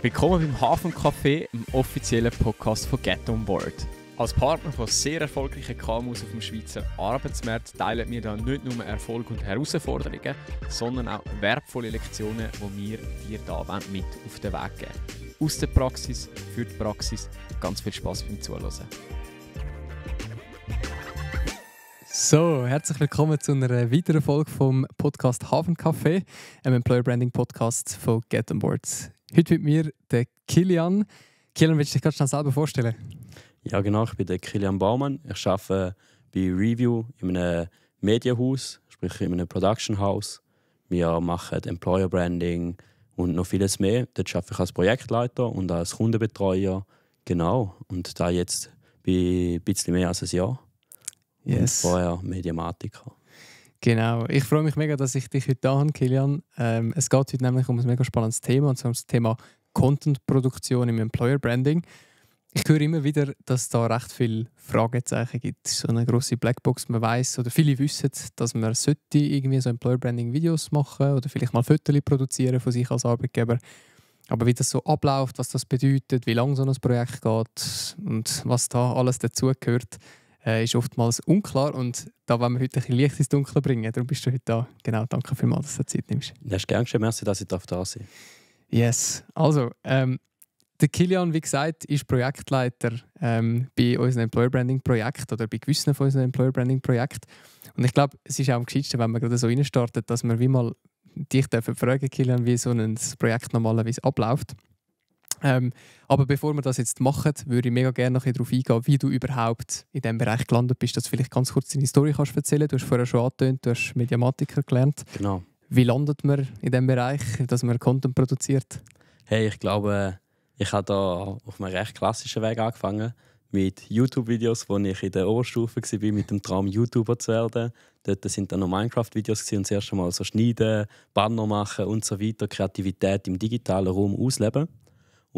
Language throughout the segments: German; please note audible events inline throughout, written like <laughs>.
Willkommen beim Hafencafé, im offiziellen Podcast von Get On Board. Als Partner von sehr erfolgreichen KMUs auf dem Schweizer Arbeitsmarkt teilen wir dann nicht nur Erfolg und Herausforderungen, sondern auch wertvolle Lektionen, die wir dir da mit auf den Weg geben. Aus der Praxis, für die Praxis. Ganz viel Spaß beim Zuhören. So, herzlich willkommen zu einer weiteren Folge vom Podcast Hafencafé, einem Employer Branding Podcast von Get On Board. Heute mit mir der Kilian. Kilian, willst du dich ganz selber vorstellen? Ja, genau. Ich bin der Kilian Baumann. Ich arbeite bei Review in einem Medienhaus, sprich in einem Production House. Wir machen Employer Branding und noch vieles mehr. Dort arbeite ich als Projektleiter und als Kundenbetreuer. Genau. Und da jetzt bei ein bisschen mehr als ein Jahr. Yes. Und vorher Mediamatiker. Genau. Ich freue mich mega, dass ich dich heute da habe, Kilian. Ähm, es geht heute nämlich um ein mega spannendes Thema, und zwar um das Thema Content-Produktion im Employer Branding. Ich höre immer wieder, dass es da recht viele Fragezeichen gibt. So eine große Blackbox, man weiß oder viele wissen, dass man sollte irgendwie so Employer Branding Videos machen oder vielleicht mal Fotos produzieren von sich als Arbeitgeber. Aber wie das so abläuft, was das bedeutet, wie lange so ein Projekt geht und was da alles dazugehört, äh, ist oftmals unklar und da wollen wir heute ein bisschen Licht ins Dunkle bringen. Darum bist du heute da. Genau, danke vielmals, dass du Zeit nimmst. Ja, ist gern geschehen, merci, dass ich da sein darf. Yes, also ähm, der Kilian, wie gesagt, ist Projektleiter ähm, bei unserem Employer Branding Projekt oder bei gewissen von unserem Employer Branding Projekt. Und ich glaube, es ist auch am geschicktesten, wenn man gerade so reinstartet, dass wir wie mal dich fragen, Kilian, wie so ein Projekt normalerweise abläuft. Ähm, aber bevor wir das jetzt machen, würde ich mega gerne noch ein darauf eingehen, wie du überhaupt in diesem Bereich gelandet bist, dass du vielleicht ganz kurz deine Story kannst erzählen kannst. Du hast vorher schon angetönt, du hast Mediamatiker gelernt. Genau. Wie landet man in diesem Bereich, dass man Content produziert? Hey, ich glaube, ich habe da auf einem recht klassischen Weg angefangen mit YouTube-Videos, wo ich in der Oberstufe war, mit dem Traum, YouTuber zu werden. Dort sind dann noch Minecraft-Videos und zuerst einmal Mal so schneiden, Banner machen und so weiter, Kreativität im digitalen Raum ausleben.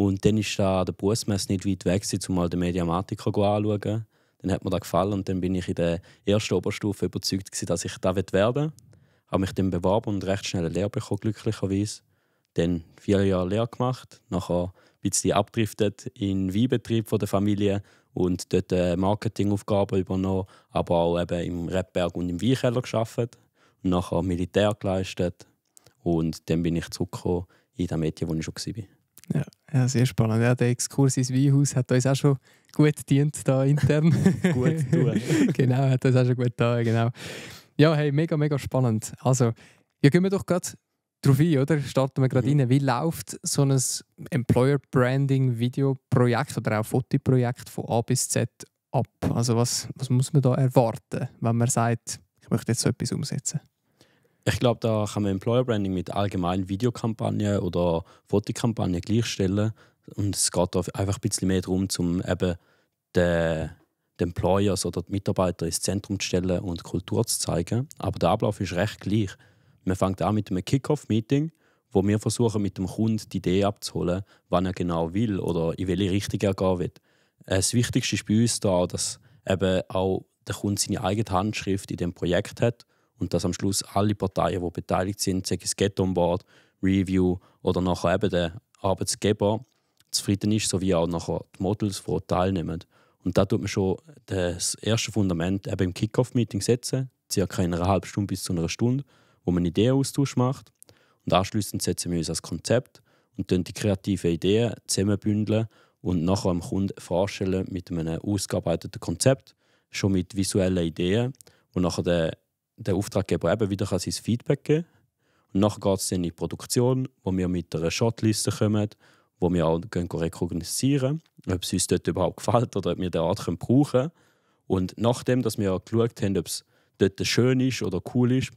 Und dann ist da der Berufsmesse nicht weit weg, um mal den Mediamatiker anzuschauen. Dann hat mir das gefallen und dann bin ich in der ersten Oberstufe überzeugt, gewesen, dass ich da werben will. Habe mich dann beworben und recht schnell eine Lehre bekommen, glücklicherweise. Dann vier Jahre Lehre gemacht, nachher ein bisschen abdriftet in den Weinbetrieb der Familie und dort äh, Marketingaufgaben übernommen, aber auch eben im Redberg und im Weinkeller gearbeitet. und nachher Militär geleistet und dann bin ich zurückgekommen in das Medien, wo ich schon war. Ja, ja sehr spannend. Ja, der Exkurs ins Weinhaus hat uns auch schon gut gedient, da intern. <laughs> gut tun. <laughs> genau, hat uns auch schon gut da, genau. Ja, hey, mega, mega spannend. Also, ja, gehen wir doch gerade drauf ein, oder? Starten wir gerade ja. rein. Wie läuft so ein Employer Branding Videoprojekt oder auch Fotoprojekt von A bis Z ab? Also, was, was muss man da erwarten, wenn man sagt, ich möchte jetzt so etwas umsetzen? Ich glaube, da kann man Employer Branding mit allgemeinen Videokampagnen oder Fotokampagnen gleichstellen. Und es geht einfach ein bisschen mehr darum, um eben den, den Employers oder die Mitarbeiter ins Zentrum zu stellen und Kultur zu zeigen. Aber der Ablauf ist recht gleich. Man fängt an mit einem Kick-Off-Meeting, wo wir versuchen, mit dem Kunden die Idee abzuholen, wann er genau will oder in welche Richtung er gehen will. Äh, das Wichtigste ist bei uns da, dass eben auch der Kunde seine eigene Handschrift in dem Projekt hat und dass am Schluss alle Parteien, die beteiligt sind, sei es Get on Board, Review oder nachher eben der Arbeitsgeber, zufrieden ist, sowie auch nachher die Models, die teilnehmen. Und da tut man schon das erste Fundament eben im Kickoff-Meeting setzen, circa in einer halben Stunde bis zu einer Stunde, wo man Ideenaustausch macht. Und anschließend setzen wir uns als Konzept und dann die kreativen Ideen zusammenbündeln und nachher dem Kunden vorstellen mit einem ausgearbeiteten Konzept, schon mit visuellen Ideen, wo nachher der der Auftraggeber eben wieder kann sein Feedback geben kann. Und nachher geht es dann in die Produktion, wo wir mit einer Shotliste kommen, wo wir auch rekognisieren können, ob es uns dort überhaupt gefällt oder ob wir den Art brauchen können. Und nachdem, dass wir geschaut haben, ob es dort schön ist oder cool ist,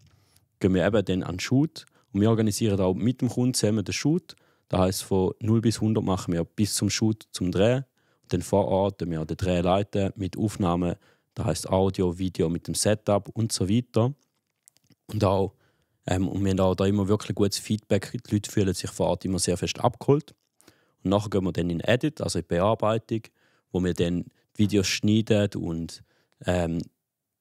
gehen wir eben dann an den Shoot. Und wir organisieren auch mit dem Kunden zusammen den Shoot. Das heisst, von 0 bis 100 machen wir bis zum Shoot, zum Drehen. Und dann vor Ort wir den Dreh mit Aufnahmen, das heißt Audio, Video mit dem Setup und so weiter. Und auch ähm, und wir haben auch da immer wirklich gutes Feedback. Die Leute fühlen sich vor Ort immer sehr fest abgeholt. Und nachher gehen wir dann in Edit, also in Bearbeitung, wo wir dann die Videos schneiden und ähm,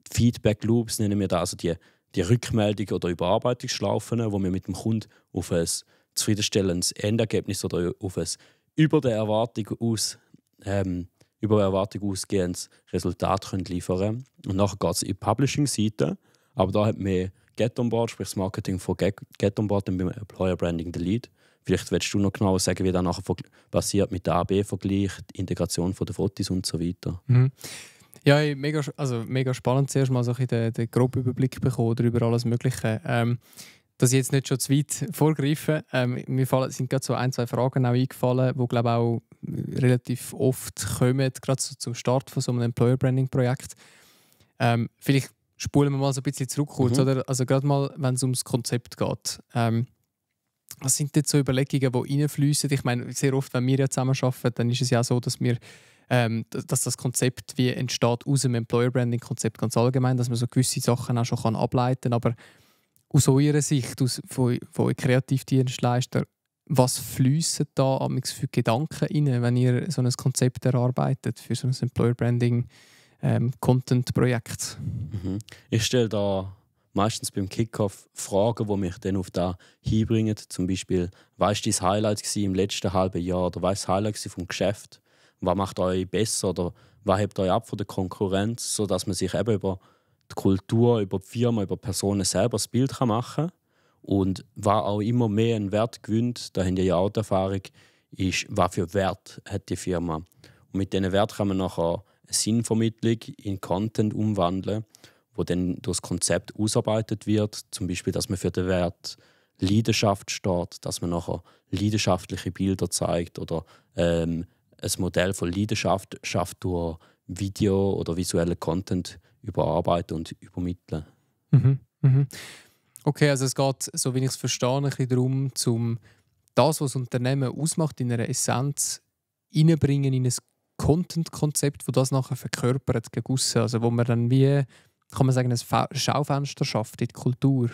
Feedback Loops nennen wir das, also die, die Rückmeldung oder Überarbeitungsschlaufen, wo wir mit dem Kunden auf ein zufriedenstellendes Endergebnis oder auf ein über der Erwartung aus ähm, über Erwartung ausgehendes Resultat können liefern Und nachher geht es in die Publishing-Seite, aber da hat man Get on Board, sprich das Marketing von Get, on Board und beim Employer Branding der Lead. Vielleicht willst du noch genauer sagen, wie das nachher passiert mit der AB-Vergleich, Integration der Fotos und so weiter. Mhm. Ja, mega, also mega spannend, zuerst mal so den, den groben Überblick bekommen über alles Mögliche. Ähm, dass ich jetzt nicht schon zu weit <laughs> vorgreife, ähm, mir fallen, sind gerade so ein, zwei Fragen auch eingefallen, die glaube auch relativ oft kommen, gerade so zum Start von so einem Employer Branding Projekt. Ähm, vielleicht spulen wir mal so ein bisschen zurück kurz, mhm. oder? Also gerade mal, wenn es ums Konzept geht. Ähm, was sind jetzt so Überlegungen, die reinfließen? Ich meine, sehr oft, wenn wir ja zusammenarbeiten, dann ist es ja so, dass wir ähm, dass das Konzept wie entsteht aus dem Employer Branding Konzept ganz allgemein, dass man so gewisse Sachen auch schon ableiten kann. Aber aus eurer Sicht, aus, von, von euch Kreativdienstleister, was fließen da amix für Gedanken rein, wenn ihr so ein Konzept erarbeitet für so ein Employer Branding ähm, Content Projekt? Mhm. Ich stelle da meistens beim Kickoff Fragen, die mich dann auf da hinbringen. Zum Beispiel, was war dein Highlight im letzten halben Jahr oder was war das Highlight vom Geschäft? Was macht euch besser oder was hebt euch ab von der Konkurrenz, sodass man sich eben über die Kultur über die Firma, über die Personen selber das Bild kann machen kann. Und was auch immer mehr einen Wert gewinnt, da haben die ja auch die Erfahrung, ist, was für Wert hat die Firma. Und mit diesen Wert kann man nachher eine Sinnvermittlung in Content umwandeln, wo dann durch das Konzept ausarbeitet wird. Zum Beispiel, dass man für den Wert Leidenschaft steht, dass man nachher leidenschaftliche Bilder zeigt oder ähm, ein Modell von Leidenschaft schafft durch Video oder visuellen Content überarbeiten und übermitteln. Mhm. Mhm. Okay, also es geht, so wie ich es verstehe, ein bisschen darum, zum das, was das Unternehmen ausmacht, in einer Essenz reinbringen in ein Content-Konzept, wo das nachher verkörpert gegen aussen. Also wo man dann wie, kann man sagen, ein Schaufenster schafft in die Kultur.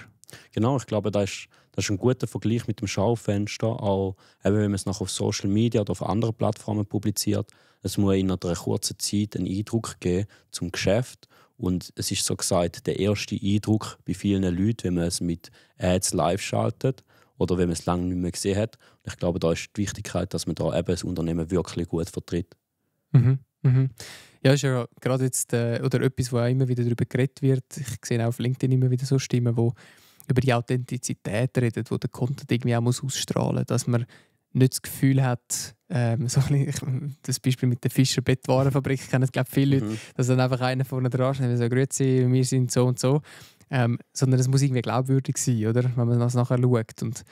Genau, ich glaube, das ist, das ist ein guter Vergleich mit dem Schaufenster, auch eben, wenn man es nachher auf Social Media oder auf anderen Plattformen publiziert. Es muss in einer kurzen Zeit einen Eindruck geben zum Geschäft und es ist so gesagt, der erste Eindruck bei vielen Leuten, wenn man es mit Ads live schaltet oder wenn man es lange nicht mehr gesehen hat. Und ich glaube, da ist die Wichtigkeit, dass man da eben das Unternehmen wirklich gut vertritt. Mhm. Mhm. Ja, ist ja gerade jetzt äh, oder etwas, wo auch immer wieder darüber geredet wird. Ich sehe auch auf LinkedIn immer wieder so Stimmen, wo über die Authentizität redet, wo der Content irgendwie auch muss ausstrahlen muss, dass man nicht das Gefühl hat, ähm, <laughs> so ein bisschen, das Beispiel mit der Fischer Bettwarenfabrik kennen glaube viele Leute, mhm. dass dann einfach einer vorne dran steht und sagt, grüezi, wir sind so und so. Ähm, sondern es muss irgendwie glaubwürdig sein, oder? wenn man das nachher schaut. Und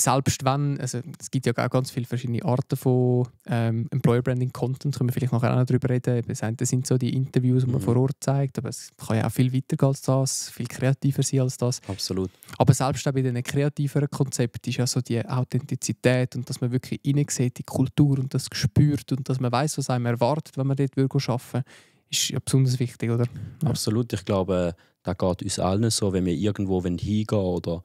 selbst wenn, also es gibt ja auch ganz viele verschiedene Arten von ähm, Employer Branding Content, können wir vielleicht nachher auch noch darüber reden. Das sind so die Interviews, die man mhm. vor Ort zeigt, aber es kann ja auch viel weitergehen als das, viel kreativer sein als das. Absolut. Aber selbst auch bei diesen kreativeren Konzepten ist ja so die Authentizität und dass man wirklich hineinsieht, die Kultur und das spürt und dass man weiß, was einem erwartet, wenn man dort arbeiten würde, ist ja besonders wichtig, oder? Ja. Absolut. Ich glaube, äh, da geht uns allen so, wenn wir irgendwo hingehen oder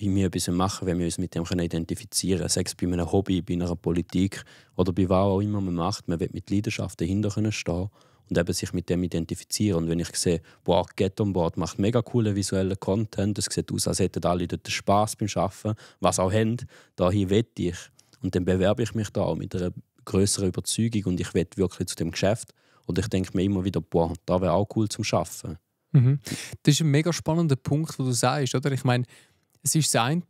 mir etwas machen, wenn wir uns mit dem identifizieren können. Sei es bei einem Hobby, bei einer Politik oder bei was auch immer man macht. Man will mit Leidenschaft dahinter stehen und eben sich mit dem identifizieren. Und wenn ich sehe, wow, Get on Board macht mega coolen visuellen Content, es sieht aus, als hätten alle dort Spass beim Arbeiten, was auch haben, dahin will ich. Und dann bewerbe ich mich da auch mit einer größeren Überzeugung und ich will wirklich zu dem Geschäft. Und ich denke mir immer wieder, boah, da wäre auch cool zum Arbeiten. Mhm. Das ist ein mega spannender Punkt, wo du sagst, oder? Ich meine, es ist das eine,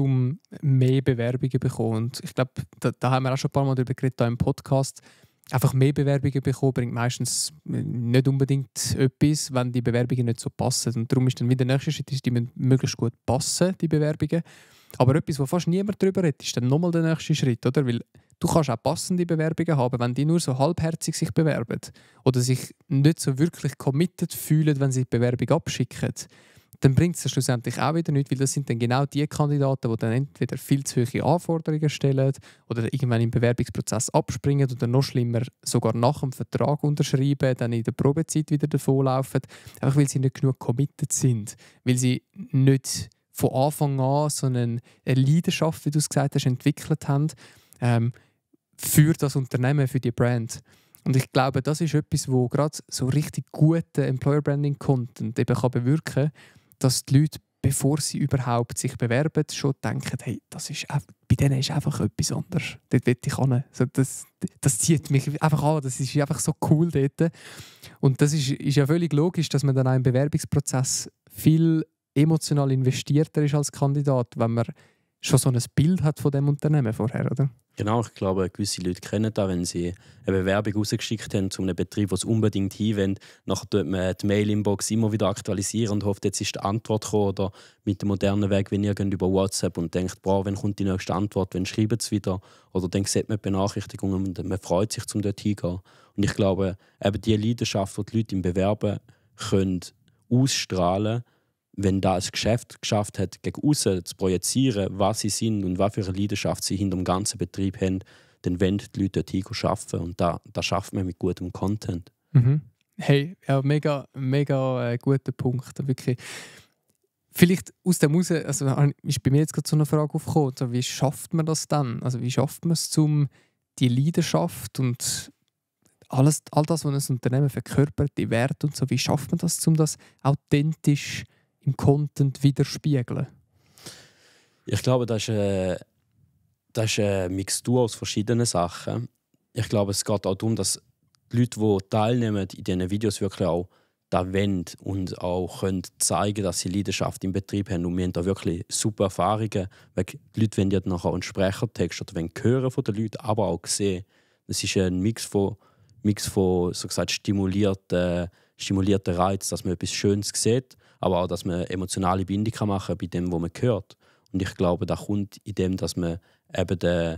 um mehr Bewerbungen zu bekommen. Und ich glaube, da, da, haben wir auch schon ein paar Mal darüber geredet, im Podcast. Einfach mehr Bewerbungen bekommen bringt meistens äh, nicht unbedingt etwas, wenn die Bewerbungen nicht so passen. Und darum ist dann wieder der nächste Schritt, die müssen möglichst gut passen, die Bewerbungen. Aber etwas, wo fast niemand darüber redet, ist dann nochmal der nächste Schritt, oder? Weil du kannst auch passende Bewerbungen haben, wenn die nur so halbherzig sich bewerben oder sich nicht so wirklich committed fühlen, wenn sie die Bewerbung abschicken dann bringt es schlussendlich auch wieder nichts, weil das sind dann genau die Kandidaten, die dann entweder viel zu hohe Anforderungen stellen oder irgendwann im Bewerbungsprozess abspringen oder noch schlimmer sogar nach dem Vertrag unterschreiben, dann in der Probezeit wieder davonlaufen, einfach weil sie nicht genug committed sind, weil sie nicht von Anfang an so eine, Leidenschaft, wie du es gesagt hast, entwickelt haben ähm, für das Unternehmen, für die Brand. Und ich glaube, das ist etwas, wo gerade so richtig guter Employer Branding Content eben kann bewirken kann dass die Leute, bevor sie überhaupt sich bewerben, schon denken, hey, das ist, bei denen ist einfach etwas anderes. Dort will ich hin. Also das, das zieht mich einfach an. Das ist einfach so cool dort. Und das ist, ist ja völlig logisch, dass man dann auch im Bewerbungsprozess viel emotional investierter ist als Kandidat, wenn man schon so ein Bild hat von dem Unternehmen vorher, oder? Genau, ich glaube, gewisse Leute kennen das, wenn sie eine Bewerbung rausgeschickt haben zu einem Betrieb, der es unbedingt hinwollen. Nachher tut man die Mail-Inbox immer wieder aktualisieren und hofft, jetzt ist die Antwort gekommen. Oder mit dem modernen Weg, wenn ihr über WhatsApp und denkt, boah, wenn kommt die nächste Antwort, wenn schreibt sie wieder. Oder dann sieht man Benachrichtigungen und man freut sich, zum dort hingehen. Und ich glaube, eben diese Leidenschaft, die die Leute im Bewerben können ausstrahlen können, wenn da das Geschäft geschafft hat, gegen außen zu projizieren, was sie sind und was für eine Leidenschaft sie hinter dem ganzen Betrieb haben, dann wollen die Leute dort arbeiten. Und da, da schafft man mit gutem Content. Mhm. Hey, ja, mega, mega äh, guter Punkt. Wirklich. Vielleicht aus dem Haus, also äh, ist bei mir jetzt gerade so eine Frage aufgekommen, also wie schafft man das dann? Also wie schafft man es, um die Leidenschaft und alles, all das, was ein Unternehmen verkörpert, die Werte und so, wie schafft man das, um das authentisch zu im Content widerspiegeln? Ich glaube, das ist, eine, äh, das ist eine Mixtur aus verschiedenen Sachen. Ich glaube, es geht auch darum, dass die Leute, die teilnehmen in diesen Videos, wirklich auch da wollen und auch können zeigen dass sie Leidenschaft im Betrieb haben. Und wir haben da wirklich super Erfahrungen. Weil die Leute wollen ja nachher einen Sprechertext oder wollen hören von den Leuten, aber auch sehen. Es ist ein Mix von, Mix von so gesagt, stimulierten, stimulierten Reiz, dass man etwas Schönes sieht aber auch, dass man emotionale Bindung machen kann bei dem, was man gehört. Und ich glaube, das kommt in dem, dass man eben die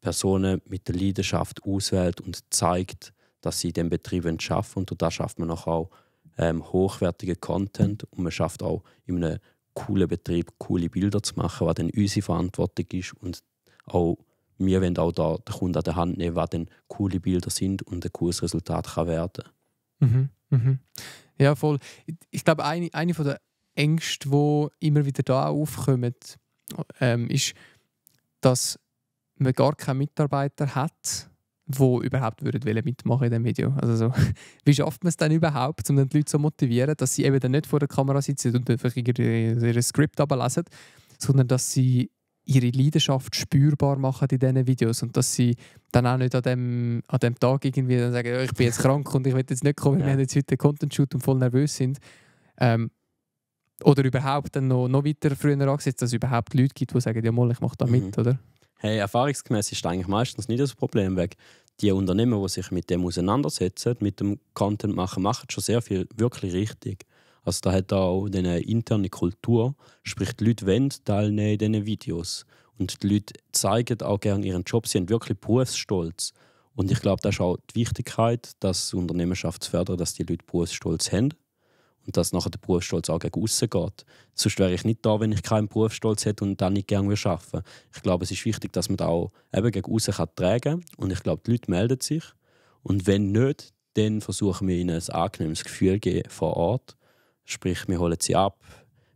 Personen mit der Leidenschaft auswählt und zeigt, dass sie in Betrieb arbeiten. Und da schafft man auch ähm, hochwertigen Content und man schafft auch in einem coolen Betrieb coole Bilder zu machen, was dann unsere Verantwortung ist und auch wir wollen auch da den Kunden an der Hand nehmen, was dann coole Bilder sind und ein cooles Resultat kann werden kann. Mhm, mhm. Ja, voll. Ich, ich glaube, eine, eine von der Ängste, die immer wieder da aufkommt, ähm, ist, dass man gar keine Mitarbeiter hat, wo überhaupt würden wollen mitmachen in diesem Video. Also so, <laughs> wie schafft man es dann überhaupt, um dann die Leute zu so motivieren, dass sie eben dann nicht vor der Kamera sitzen und einfach ihr, ihr Skript ablesen, sondern dass sie ihre Leidenschaft spürbar machen in diesen Videos und dass sie dann auch nicht an dem, an dem Tag irgendwie dann sagen, ich bin jetzt krank und ich will jetzt nicht kommen, ja. wir haben jetzt heute einen Content-Shoot und voll nervös sind. Ähm, oder überhaupt dann noch, noch weiter früher angesetzt, dass es überhaupt Leute gibt, die sagen, ja mal, ich mache da mit, mhm. oder? Hey, erfahrungsgemäß ist eigentlich meistens nicht das Problem weg. Die Unternehmen, die sich mit dem auseinandersetzen, mit dem Content machen, machen schon sehr viel wirklich richtig. Also da hat auch eine interne Kultur, sprich die Leute wollen teilnehmen in diesen Videos. Und die Leute zeigen auch gerne ihren Job, sie haben wirklich Berufsstolz. Und ich glaube, das ist auch die Wichtigkeit, das Unternehmenschaft zu fördern, dass die Leute Berufsstolz haben und dass nachher der Berufsstolz auch gegen aussen geht. Sonst wäre ich nicht da, wenn ich keinen Berufsstolz hätte und dann nicht gerne arbeiten Ich glaube, es ist wichtig, dass man das auch eben gegen aussen kann tragen kann. Und ich glaube, die Leute melden sich. Und wenn nicht, dann versuchen wir ihnen ein angenehmes Gefühl zu geben vor Ort Sprich, wir holen sie ab,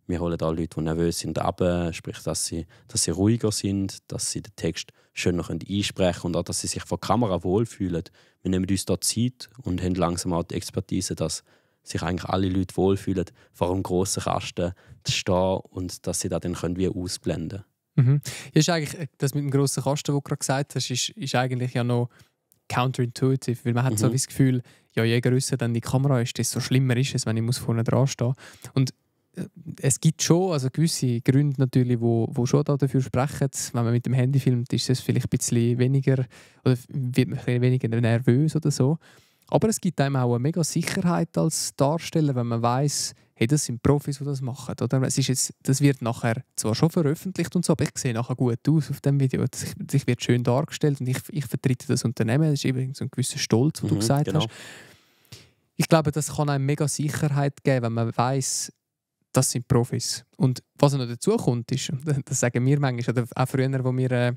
wir holen auch Leute, die nervös sind, ab, sprich, dass sie, dass sie ruhiger sind, dass sie den Text schöner können einsprechen und auch, dass sie sich vor der Kamera wohlfühlen. Wir nehmen uns dort Zeit und haben langsam auch die Expertise, dass sich eigentlich alle Leute wohlfühlen, vor einem grossen Kasten zu stehen und dass sie da dann können wie ausblenden können. Mhm. Ist äh, das mit dem grossen Kasten, wo du gerade gesagt hast, ist, ist eigentlich ja noch counterintuitive, weil man hat mhm. so das Gefühl, ja Jäger wissen dann die Kamera ist, desto schlimmer ist es, wenn ich vorne dran stehen Und äh, es gibt schon also gewisse Gründe natürlich, wo, wo schon da dafür sprechen. Wenn man mit dem Handy filmt, ist es vielleicht ein bisschen weniger oder wird man ein weniger nervös oder so. Aber es gibt einem auch eine mega Sicherheit als Darsteller, wenn man weiß, hey, das sind Profis, die das machen. Oder? Es ist jetzt, das wird nachher zwar schon veröffentlicht und so, aber ich sehe nachher gut aus auf dem Video. Das, wird schön dargestellt und ich, ich vertrete das Unternehmen. Das ist übrigens ein gewisser Stolz, wo du mhm, gesagt genau. hast. Ich glaube, das kann einem mega Sicherheit geben, wenn man weiß, das sind Profis. Und was noch dazu kommt, ist, <laughs> das sagen wir manchmal, oder auch früher, wo wir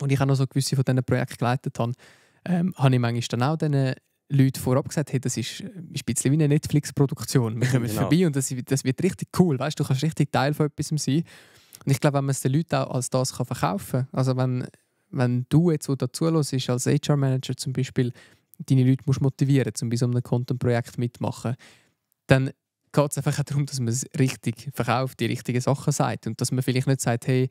und äh, ich auch noch so gewisse von diesen Projekten geleitet habe, ähm, habe ich manchmal dann auch diesen Leute vorab gesagt haben, das ist, äh, ein bisschen wie eine Netflix-Produktion. Wir kommen <laughs> genau. vorbei und das, das, wird richtig cool. Weißt, du kannst richtig Teil von etwas sein. Und ich glaube, wenn man es den Leuten auch als das kann verkaufen kann, also wenn, wenn du jetzt, wo dazu als HR-Manager zum Beispiel, deine Leute musst motivieren musst, um bei so einem Content-Projekt mitmachen, dann geht es einfach darum, dass man es richtig verkauft, die richtigen Sachen sagt und dass man vielleicht nicht sagt, hey,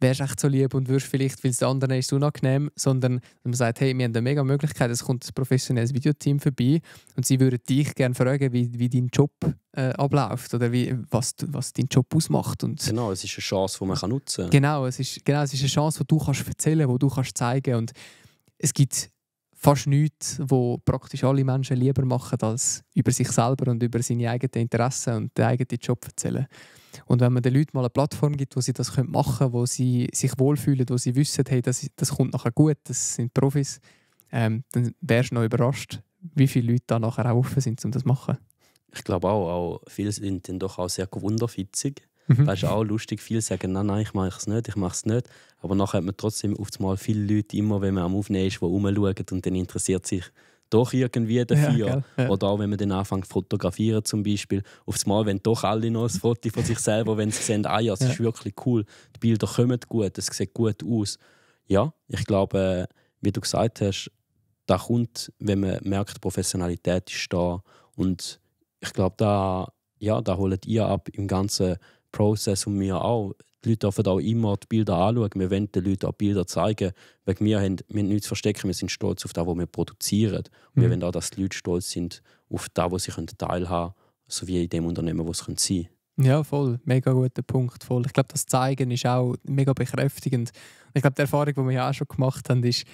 wärst echt so lieb und würdest vielleicht, weil es anderen ist unangenehm, sondern man sagt, hey, wir haben eine mega Möglichkeit, es kommt ein professionelles Videoteam vorbei und sie würden dich gerne fragen, wie, wie dein Job äh, abläuft oder wie, was, was dein Job ausmacht. Und genau, es ist eine Chance, die man kann nutzen kann. Genau, es ist, genau, es ist eine Chance, die du kannst erzählen kannst, die du kannst zeigen kannst. es gibt fast nichts, wo praktisch alle Menschen lieber machen, als über sich selber und über seine eigenen Interessen und den eigenen Job erzählen. Und wenn man den Leuten mal eine Plattform gibt, wo sie das machen können, wo sie sich wohlfühlen, wo sie wissen, hey, das, das kommt nachher gut, das sind Profis, ähm, dann wärst du noch überrascht, wie viele Leute da nachher auch offen sind, um das zu machen. Ich glaube auch, auch viele sind dann doch auch sehr wunderfitzig Mhm. Das ist auch lustig. Viele sagen, nein, nein, ich mache es nicht, ich mache es nicht. Aber nachher hat man trotzdem oftmal viele Leute, immer wenn man am Aufnehmen ist, die rumschauen und dann interessiert sich doch irgendwie dafür. Ja, ja. Oder auch wenn man dann anfängt zu fotografieren zum Beispiel. Aufs Mal wenn doch alle noch ein Foto von sich selber, wenn sie sehen, ah ja, es ja. ist wirklich cool, die Bilder kommen gut, es sieht gut aus. Ja, ich glaube, äh, wie du gesagt hast, da kommt, wenn man merkt, Professionalität ist da. Und ich glaube, da, ja, da holt ihr ab im ganzen Prozess und wir auch. Die Leute dürfen auch immer die Bilder anschauen. Wir wollen den Leuten auch Bilder zeigen. Wegen wir haben, wir nichts zu verstecken. Wir sind stolz auf das, was wir produzieren. Und mhm. wir wollen auch, dass die Leute stolz sind auf das, was sie teilhaben können, sowie in dem Unternehmen, wo sie sein können. Ja, voll. Mega guter Punkt. Voll. Ich glaube, das Zeigen ist auch mega bekräftigend. Ich glaube, die Erfahrung, die wir ja auch schon gemacht haben, ist,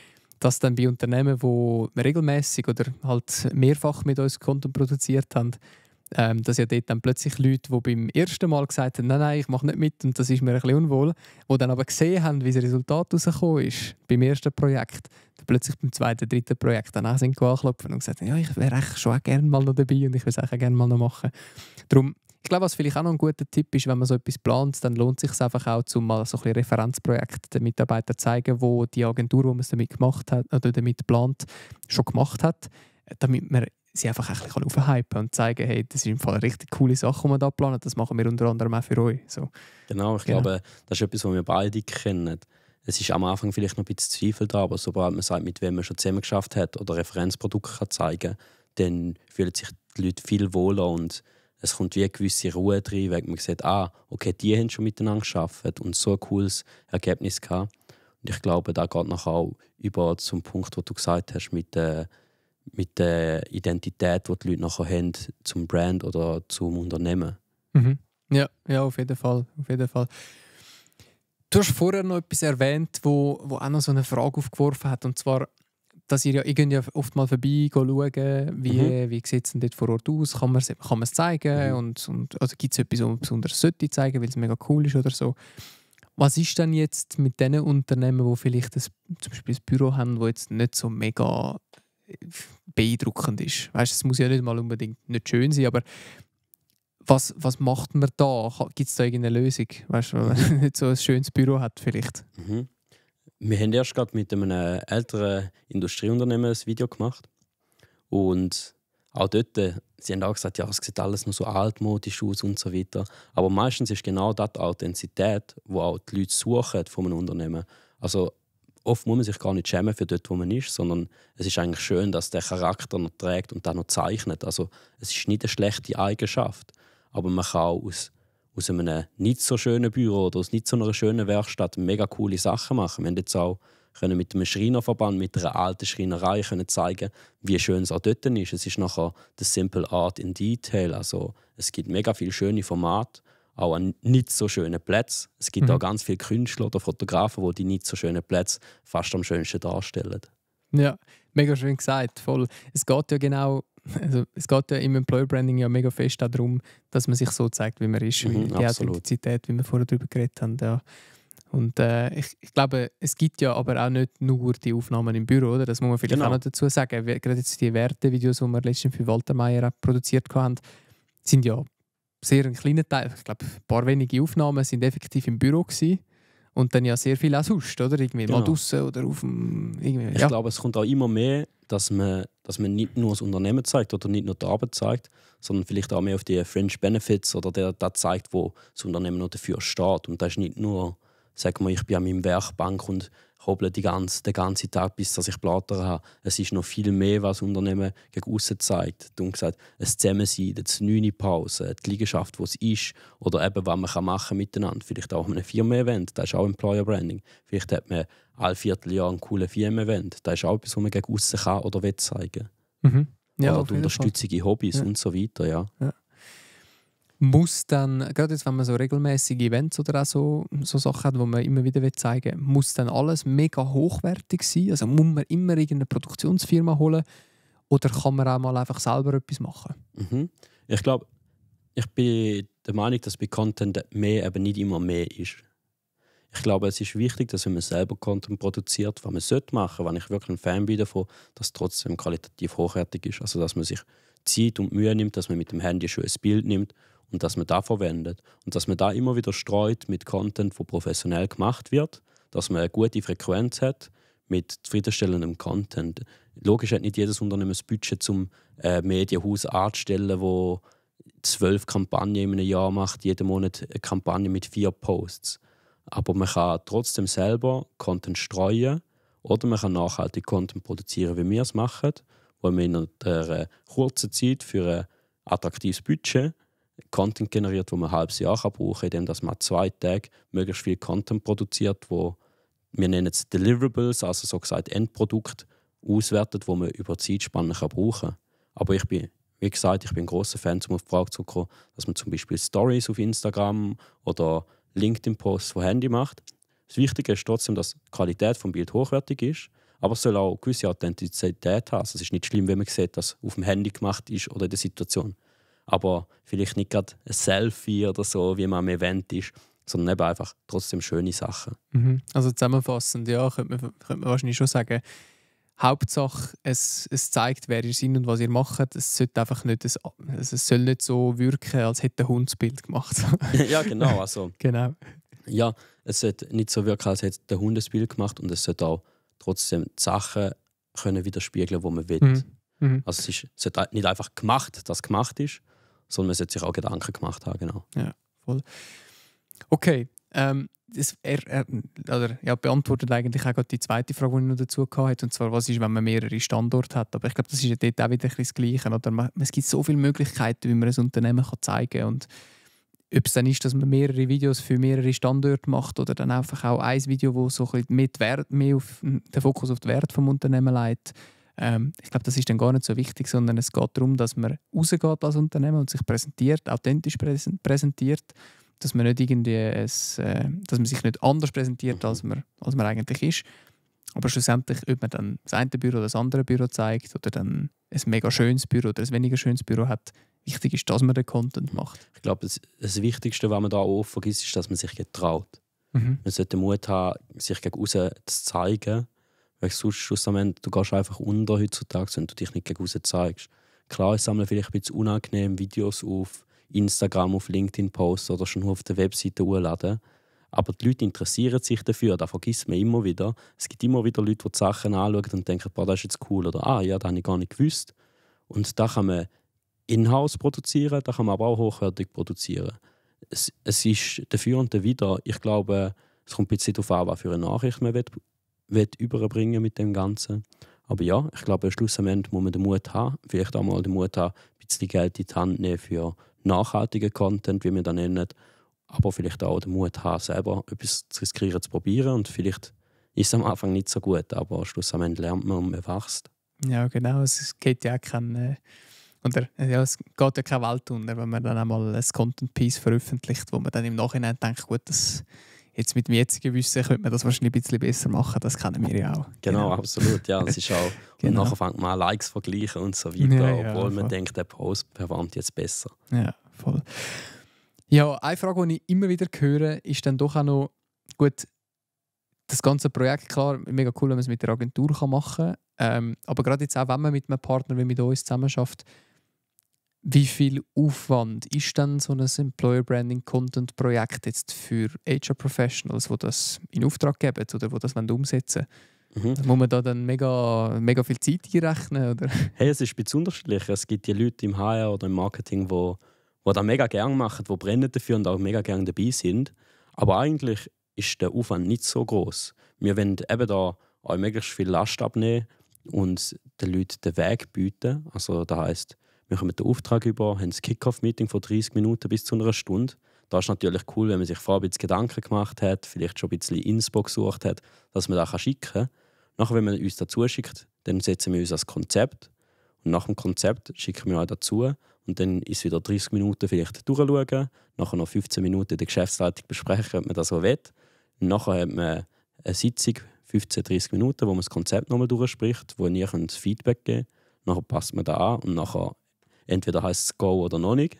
dass dann bei Unternehmen, die regelmäßig oder halt mehrfach mit uns Content produziert haben, ähm, dass ja dort dann plötzlich Leute, die beim ersten Mal gesagt haben, nein, nein, ich mache nicht mit und das ist mir ein bisschen unwohl, die dann aber gesehen haben, wie das Resultat rausgekommen ist beim ersten Projekt, dann plötzlich beim zweiten, dritten Projekt dann auch sind angeklopft und gesagt haben, ja, ich wäre schon auch gerne mal noch dabei und ich würde es auch gerne mal noch machen. Darum, ich glaube, was vielleicht auch noch ein guter Tipp ist, wenn man so etwas plant, dann lohnt es sich einfach auch, um mal so ein bisschen Referenzprojekte den Mitarbeitern zeigen, wo die Agentur, die man es damit gemacht hat oder damit plant, schon gemacht hat, damit man sie einfach ein bisschen aufhypen und zeigen, hey, das ist im Fall eine richtig coole Sache, die wir da planen. Das machen wir unter anderem auch für euch. So. Genau, ich genau. glaube, das ist etwas, was wir beide kennen. Es ist am Anfang vielleicht noch ein bisschen Zweifel da, aber sobald man sagt, mit wem man schon zusammen geschafft hat oder Referenzprodukte kann zeigen kann, dann fühlen sich die Leute viel wohler und es kommt wie eine gewisse Ruhe rein, weil man sieht, ah, okay, die haben schon miteinander geschafft und so ein cooles Ergebnis gehabt. Und ich glaube, da geht nachher auch über zum Punkt, wo du gesagt hast, mit äh, mit der Identität, die die Leute nachher haben, zum Brand oder zum Unternehmen. Mhm. Ja, ja, auf jeden Fall. Auf jeden Fall. Du hast vorher noch etwas erwähnt, wo, wo auch noch so eine Frage aufgeworfen hat. Und zwar, dass ihr ja irgendwie oft mal vorbei schauen, wie, mhm. wie sieht es denn dort vor Ort aus? Kann man es kann zeigen? Mhm. Und, und, also gibt es etwas, was man besonders sollte zeigen, weil es mega cool ist oder so? Was ist denn jetzt mit den Unternehmen, die vielleicht ein, zum Beispiel ein Büro haben, wo jetzt nicht so mega beeindruckend ist. Weißt, es muss ja nicht mal unbedingt nicht schön sein, aber was, was macht man da? Gibt es da irgendeine Lösung? Weißt, wenn man <laughs> nicht so ein schönes Büro hat vielleicht? Mhm. Wir haben erst gerade mit einem älteren Industrieunternehmen ein Video gemacht und auch dort, äh, sie haben auch gesagt, ja, es sieht alles nur so altmodisch aus und so weiter. Aber meistens ist genau das die Authentizität, wo auch die Leute suchen von einem Unternehmen. Also oft muss man sich gar nicht schämen für dort, wo man ist, sondern es ist eigentlich schön, dass der Charakter noch trägt und dann noch zeichnet. Also es ist nicht eine schlechte Eigenschaft, aber man kann auch aus, aus einem nicht so schönen Büro oder aus nicht so einer schönen Werkstatt mega coole Sachen machen. Wir haben jetzt auch können mit einem Schreinerverband, mit einer alten Schreinerei können zeigen, wie schön es auch dort ist. Es ist nachher das simple art in detail. Also es gibt mega viele schöne Formate auch an nicht so schönen Plätzen. Es gibt mhm. auch ganz viele Künstler oder Fotografen, die die nicht so schönen Plätze fast am schönsten darstellen. Ja, mega schön gesagt, voll. Es geht ja genau, also es geht ja im Employer Branding ja mega fest darum, dass man sich so zeigt, wie man ist, mhm, die absolut. Authentizität, wie wir vorher darüber geredet haben. Ja. Und äh, ich, ich, glaube, es gibt ja aber auch nicht nur die Aufnahmen im Büro, oder? Das muss man vielleicht genau. auch noch dazu sagen. Gerade jetzt die Wertevideos, die wir letztens für Walter Meyer produziert haben, sind ja sehr ein kleiner Teil, ich glaube, ein paar wenige Aufnahmen sind effektiv im Büro gewesen. Und dann ja sehr viel auch sonst, oder? Irgendwie genau. mal draußen oder auf dem. Irgendwie, Ich ja. glaube, es kommt auch immer mehr, dass man, dass man nicht nur das Unternehmen zeigt oder nicht nur die Arbeit zeigt, sondern vielleicht auch mehr auf die Fringe Benefits oder der, der zeigt, wo das Unternehmen noch dafür steht. Und das ist nicht nur Sagen wir, ich bin an meinem Werkbank und hobble die ganze, den ganzen Tag, bis dass ich Platter habe. Es ist noch viel mehr, was Unternehmen gegen aussen zeigt. Du gesagt, ein Zusammensein, eine neune Pause, die Liegenschaft, die es ist oder eben, was man machen kann miteinander. Vielleicht auch eine Firmen-Event, das ist auch Employer Branding. Vielleicht hat man alle Vierteljahr einen coolen Firmen-Event. Das ist auch etwas, was man gegen aussen kann oder will zeigen. Mhm. Ja, oder die Unterstützung in Hobbys ja. und so weiter. Ja. ja muss dann, gerade jetzt, wenn man so regelmäßige Events oder auch so, so Sachen hat, die man immer wieder zeigen will, muss dann alles mega hochwertig sein? Also muss man immer irgendeine Produktionsfirma holen oder kann man auch mal einfach selber etwas machen? Mhm. Ich glaube, ich bin der Meinung, dass bei Content mehr eben nicht immer mehr ist. Ich glaube, es ist wichtig, dass wenn man selber Content produziert, was man sollte machen, wenn ich wirklich ein Fan bin davon, dass es trotzdem qualitativ hochwertig ist. Also dass man sich Zeit und Mühe nimmt, dass man mit dem Handy schon ein Bild nimmt und dass man da verwendet und dass man da immer wieder streut mit Content, wo professionell gemacht wird, dass man eine gute Frequenz hat mit zufriedenstellendem Content. Logisch hat nicht jedes Unternehmen das Budget zum äh, Medienhaus anzustellen, wo zwölf Kampagnen in einem Jahr macht, jeden Monat eine Kampagne mit vier Posts. Aber man kann trotzdem selber Content streuen oder man kann nachhaltig Content produzieren, wie wir es machen, wo man in einer kurzen Zeit für ein attraktives Budget Content generiert, wo man ein halbes Jahr kann brauchen kann, indem man zwei Tage möglichst viel Content produziert, wo wir nennen es Deliverables, also so gesagt Endprodukt, auswertet, wo man über Zeitspannen kann brauchen kann. Aber ich bin, wie gesagt, ich bin ein großer Fan, um auf die Frage zu kommen, dass man zum Beispiel Stories auf Instagram oder LinkedIn-Posts von Handy macht. Das Wichtige ist trotzdem, dass die Qualität des Bild hochwertig ist, aber es soll auch eine gewisse Authentizität haben. Also es ist nicht schlimm, wenn man sieht, dass es auf dem Handy gemacht ist oder in der Situation aber vielleicht nicht gerade ein Selfie oder so, wie man am Event ist, sondern eben einfach trotzdem schöne Sachen. Mhm. Also zusammenfassend, ja, könnte man, könnte man wahrscheinlich schon sagen, Hauptsache, es, es zeigt, wer ihr seid und was ihr macht. Es, sollte einfach nicht, es, es soll nicht so wirken, als hätte der Hund das Bild gemacht. <laughs> ja, genau. Also, <laughs> genau. Ja, es sollte nicht so wirken, als hätte der Hund das Bild gemacht und es sollte auch trotzdem die Sachen können widerspiegeln, die man will. Mhm. mhm. Also es, ist, es sollte nicht einfach gemacht, dass gemacht ist, sondern man sollte sich auch Gedanken gemacht haben. Genau. Ja, voll. Okay. Ähm, das, er, er, oder, ja, beantwortet eigentlich auch die zweite Frage, die ich noch dazu hatte, und zwar, was ist, wenn man mehrere Standorte hat. Aber ich glaube, das ist ja dort auch wieder das Gleiche. Oder? Man, es gibt so viele Möglichkeiten, wie man ein Unternehmen kann zeigen kann. Und ob es dann ist, dass man mehrere Videos für mehrere Standorte macht oder dann einfach auch ein Video, das so ein bisschen mehr, mehr auf, den Fokus auf den Wert des Unternehmens legt, ähm, ich glaube, das ist dann gar nicht so wichtig, sondern es geht darum, dass man rausgeht als Unternehmen und sich präsentiert, authentisch präsentiert, dass man nicht irgendwie ein, äh, dass man sich nicht anders präsentiert, als man, als man eigentlich ist. Aber schlussendlich, ob man dann das eine Büro oder das andere Büro zeigt oder dann ein mega schönes Büro oder ein weniger schönes Büro hat, wichtig ist, dass man den Content macht. Ich glaube, das, das Wichtigste, was man da auch vergisst, ist, dass man sich getraut. Mhm. Man sollte den Mut haben, sich gegen außen zu zeigen weil sonst schlussendlich, du gehst einfach unter heutzutage, wenn du dich nicht gegen raus zeigst. Klar, ich sammle vielleicht ein bisschen unangenehm Videos auf Instagram, auf LinkedIn posten oder schon auf der Webseite hochladen. Aber die Leute interessieren sich dafür, das vergisst man immer wieder. Es gibt immer wieder Leute, die die Sachen anschauen und denken, boah, das ist jetzt cool oder ah, ja, das habe ich gar nicht gewusst. Und da kann man in-house produzieren, da kann man aber auch hochwertig produzieren. Es, es ist dafür und dawider. Ich glaube, es kommt ein bisschen darauf an, was für eine Nachricht man will überbringen mit dem Ganzen. Aber ja, ich glaube, am Schluss muss man den Mut haben. Vielleicht auch mal den Mut haben, ein bisschen Geld in die Hand nehmen für nachhaltigen Content, wie wir das nennen. Aber vielleicht auch den Mut haben, selber etwas zu riskieren, zu probieren. Und vielleicht ist es am Anfang nicht so gut, aber am Schluss lernt man und man wächst. Ja, genau. Es geht ja kein. Äh oder, ja, es geht ja kein Welt unter, wenn man dann einmal ein Content-Piece veröffentlicht, wo man dann im Nachhinein denkt, gut, das Jetzt mit dem jetzigen Wissen könnte man das wahrscheinlich ein bisschen besser machen, das kennen wir ja auch. Genau, genau. absolut, ja. Es ist auch, <laughs> genau. Und nachher fängt man an, Likes vergleichen und so weiter, ja, obwohl ja, man denkt, der Post performt jetzt besser. Ja, voll. Ja, eine Frage, die ich immer wieder höre, ist dann doch auch noch, gut, das ganze Projekt, klar, mega cool, wenn man es mit der Agentur machen kann. Ähm, aber gerade jetzt auch, wenn man mit einem Partner wie mit uns zusammenarbeitet, wie viel Aufwand ist denn so ein Employer Branding Content Projekt jetzt für HR Professionals, die das in Auftrag geben oder wo das umsetzen wollen? Mhm. Muss man da dann mega, mega viel Zeit einrechnen? Oder? Hey, es ist ein bisschen unterschiedlich. Es gibt die Leute im HR oder im Marketing, die, die das mega gerne machen, die brennen dafür und auch mega gerne dabei sind. Aber eigentlich ist der Aufwand nicht so groß. Wir wollen eben da auch möglichst viel Last abnehmen und den Leuten den Weg bieten. Also das heißt wir haben den Auftrag über, haben das Kickoff-Meeting von 30 Minuten bis zu einer Stunde. Da ist natürlich cool, wenn man sich vorher Gedanken gemacht hat, vielleicht schon ein bisschen Inspo gesucht hat, dass man das schicken kann. Nachher, wenn man uns dazu schickt, dann setzen wir uns als Konzept. Und nach dem Konzept schicken wir euch dazu. Und dann ist wieder 30 Minuten vielleicht durchschauen. Nachher noch 15 Minuten der Geschäftsleitung besprechen, ob man das so will. Und nachher hat man eine Sitzung, 15, 30 Minuten, wo man das Konzept nochmal durchspricht, wo ihr Feedback geben könnt. Nachher passt man da an und nachher Entweder heißt es Go oder noch nicht.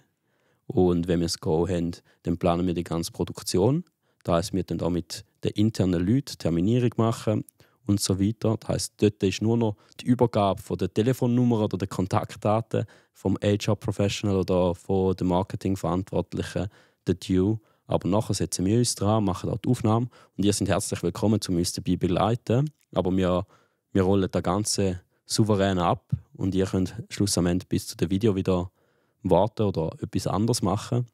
Und wenn wir es Go haben, dann planen wir die ganze Produktion. Das heißt, wir dann auch mit den internen Leuten Terminierung machen und so weiter. Das heißt, dort ist nur noch die Übergabe von der Telefonnummer oder der Kontaktdaten vom HR Professional oder von dem Marketingverantwortlichen der Due. Aber nachher setzen wir uns dran, machen auch die Aufnahmen und ihr seid herzlich willkommen, um uns dabei begleiten. Aber wir, wir rollen das Ganze souverän ab und ihr könnt schlussendlich bis zu dem Video wieder warten oder etwas anderes machen.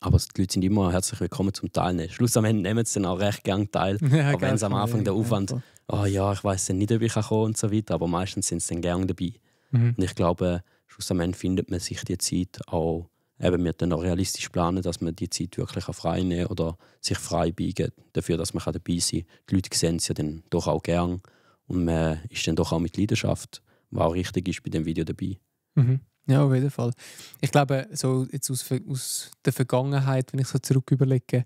Aber die Leute sind immer herzlich willkommen zum Teilnehmen. Schlussendlich nehmen sie dann auch recht gerne teil, <laughs> ja, auch wenn es am Anfang der Aufwand, oh ja, ich weiß nicht, ob ich kann und so weiter, aber meistens sind sie dann gerne dabei. Mhm. Und ich glaube, schlussendlich findet man sich die Zeit auch, eben wir dann auch realistisch planen, dass man die Zeit wirklich frei nehmen oder sich frei biegen, dafür, dass man dabei sein kann. Die Leute sehen es ja dann doch auch gerne. Und man ist dann doch auch mit Leidenschaft, was auch richtig ist, bei dem Video dabei. Mhm. Ja, auf jeden Fall. Ich glaube, so jetzt aus, aus der Vergangenheit, wenn ich so zurück überlege,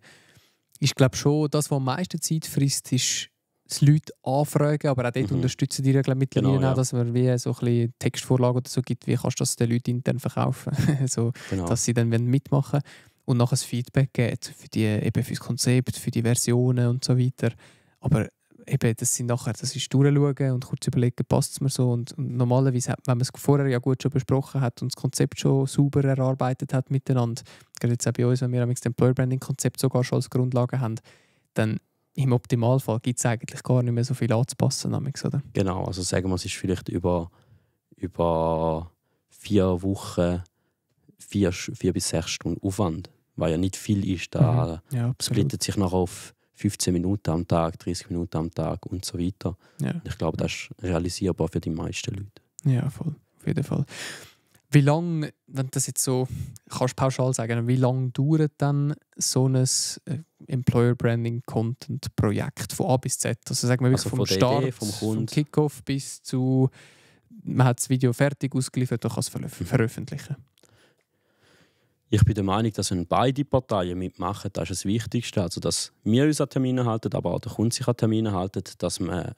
ist glaube schon, das, was am meisten Zeit frisst, ist das Leute anfragen, aber auch dort mhm. unterstützen die Regeln mittlerweile genau, auch, dass man wie so ein Textvorlagen oder so gibt, wie kannst du das den Leuten intern verkaufen, <laughs> so, genau. dass sie dann mitmachen wollen. und nachher ein Feedback geben für, die, eben für das Konzept, für die Versionen und so weiter. Aber eben, das sind nachher, das ist durchschauen und kurz überlegen, passt es mir so. Und, und normalerweise, hat, wenn man es vorher ja gut schon besprochen hat und das Konzept schon sauber erarbeitet hat miteinander, gerade jetzt auch bei uns, wenn wir das Employer Branding Konzept sogar schon als Grundlage haben, dann im Optimalfall gibt es eigentlich gar nicht mehr so viel anzupassen. Oder? Genau, also sagen wir, es ist vielleicht über, über vier Wochen vier, vier bis sechs Stunden Aufwand, weil ja nicht viel ist. Da mhm. ja, splittet sich noch auf 15 Minuten am Tag, 30 Minuten am Tag und so weiter. Ja. Ich glaube, das ist realisierbar für die meisten Leute. Ja, voll, auf jeden Fall. Wie lange, wenn das jetzt so, kannst du pauschal sagen, wie lange dauert dann so ein äh, Employer Branding Content Projekt von A bis Z? Also sagen wir also vom Start, Idee, vom, vom Kickoff bis zu, man hat das Video fertig ausgeliefert und kann es veröffentlichen. Ich bin der Meinung, dass wenn beide Parteien mitmachen, das ist das Wichtigste. Also, dass wir uns an Termine halten, aber auch der Kunde sich an Termine halten, dass man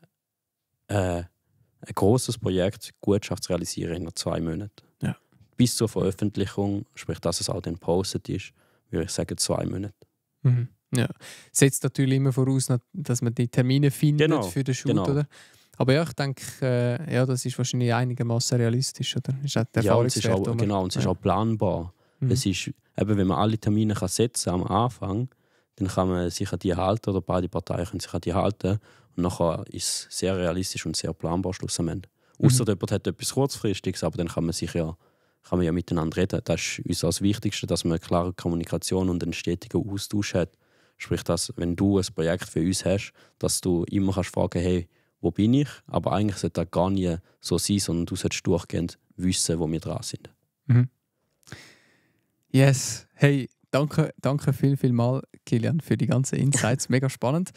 äh, ein großes Projekt gut schafft zu realisieren in zwei Monaten. Ja. Bis zur Veröffentlichung, sprich, dass es auch halt dann postet ist, würde ich sagen, zwei Monate. Mhm. Ja. Setzt natürlich immer voraus, dass man die Termine findet genau. für den Shoot, genau. oder? Aber ja, ich denke, äh, ja, das ist wahrscheinlich einigermaßen realistisch, oder? Ist auch halt der ja, und es ist auch, genau, und es ja. ist auch planbar. Mhm. Es ist, eben, wenn man alle Termine kann setzen am Anfang, dann kann man sich an die halten oder beide Parteien können sich an die halten. Und nachher ist es sehr realistisch und sehr planbar Schluss am Mhm. Außer jemand hat etwas Kurzfristiges, aber dann kann man sich ja, kann man ja miteinander reden. Das ist uns das Wichtigste, dass man eine klare Kommunikation und einen stetigen Austausch hat. Sprich, dass wenn du ein Projekt für uns hast, dass du immer kannst fragen hey, wo bin ich? Aber eigentlich sollte das gar nicht so sein, sondern du solltest durchgehend wissen, wo wir dran sind. Mhm. Yes. Hey, danke, danke viel, viel mal, Kilian, für die ganzen Insights. Mega spannend.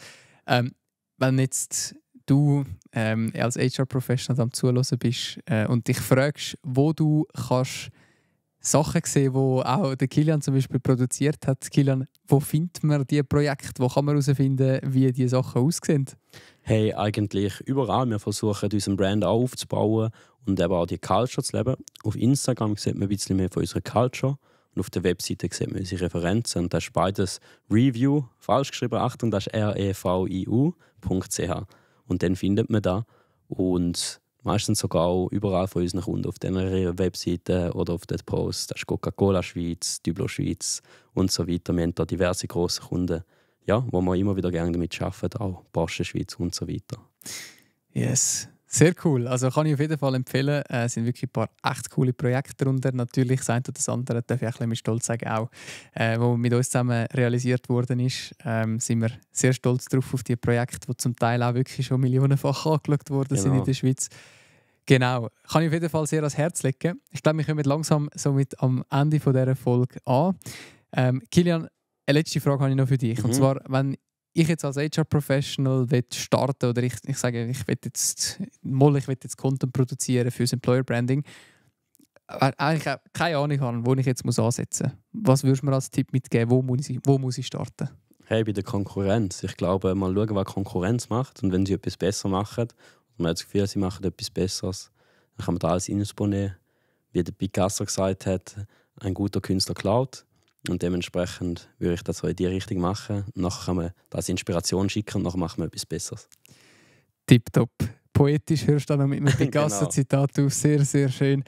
Ähm, wenn jetzt du ähm, als HR-Professional am Zuhören bist äh, und dich fragst, wo du kannst Sachen sehen, wo auch der Kilian zum Beispiel produziert hat. Kilian, wo findet man die Projekte? Wo kann man herausfinden, wie die Sachen aussehen? Hey, eigentlich überall. Wir versuchen, unseren Brand auch aufzubauen und eben auch die Culture zu leben. Auf Instagram sieht man ein bisschen mehr von unserer Culture. Und auf der Webseite sieht man unsere Referenzen. Und das ist beides Review, falsch geschrieben, Achtung, das ist reviu.ch. Und dann findet man da. Und meistens sogar auch überall von unseren Kunden auf den Webseite oder auf den Posts. Das ist Coca-Cola Schweiz, Dublo Schweiz und so weiter. Wir haben da diverse große Kunden, ja, wo wir immer wieder gerne damit arbeiten, auch Porsche Schweiz und so weiter. Yes. Sehr cool. Also kann ich auf jeden Fall empfehlen. Äh, es sind wirklich ein paar echt coole Projekte darunter. Natürlich sein oder das andere, darf ich ein bisschen mit Stolz sagen, auch, äh, wo mit uns zusammen realisiert worden ist. Ähm, sind wir sehr stolz drauf auf die Projekte, die zum Teil auch wirklich schon millionenfach angeschaut worden genau. sind in genau. der Schweiz. Genau. Kann ich auf jeden Fall sehr ans Herz legen. Ich glaube, wir kommen langsam somit am Ende von dieser Folge an. Ähm, Kilian, eine letzte Frage habe ich noch für dich. Mhm. Und zwar, wenn ich jetzt als HR-Professional starten oder ich, ich sage, ich will jetzt mal, ich will jetzt Content produzieren für das Employer Branding, eigentlich keine Ahnung habe, wo ich jetzt muss ansetzen muss. Was würdest du mir als Tipp mitgeben, wo muss ich, wo muss ich starten? Hey, bei der Konkurrenz. Ich glaube, mal schauen, was Konkurrenz macht und wenn sie etwas besser machen, und man hat das Gefühl, sie machen etwas Besseres, dann kann man da alles reinnehmen. Wie der Picasso gesagt hat, ein guter Künstler klaut, und dementsprechend würde ich das so in die Richtung machen. Nachher kann man das Inspiration schicken und nachher machen wir etwas Besseres. Tipptopp. Poetisch hörst du dann noch mit einem Picasso-Zitat <laughs> genau. auf. Sehr, sehr schön.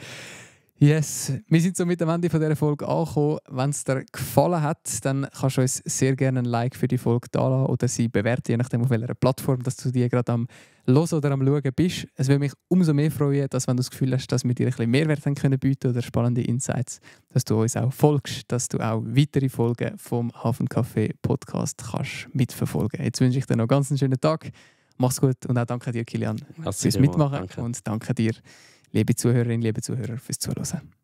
Yes, wir sind somit am Ende von dieser Folge angekommen. Wenn es dir gefallen hat, dann kannst du uns sehr gerne ein Like für die Folge da oder sie bewerten, je nachdem auf welcher Plattform dass du die gerade am Los oder am Schauen bist. Es würde mich umso mehr freuen, dass wenn du das Gefühl hast, dass wir dir ein bisschen Mehrwert haben können bieten oder spannende Insights, dass du uns auch folgst, dass du auch weitere Folgen vom Hafencafé Podcast kannst mitverfolgen. Jetzt wünsche ich dir noch ganz einen schönen Tag. Mach's gut und auch danke dir, Kilian, fürs Mitmachen danke. und danke dir liebe Zuhörerinnen, liebe Zuhörer, fürs Zuhören.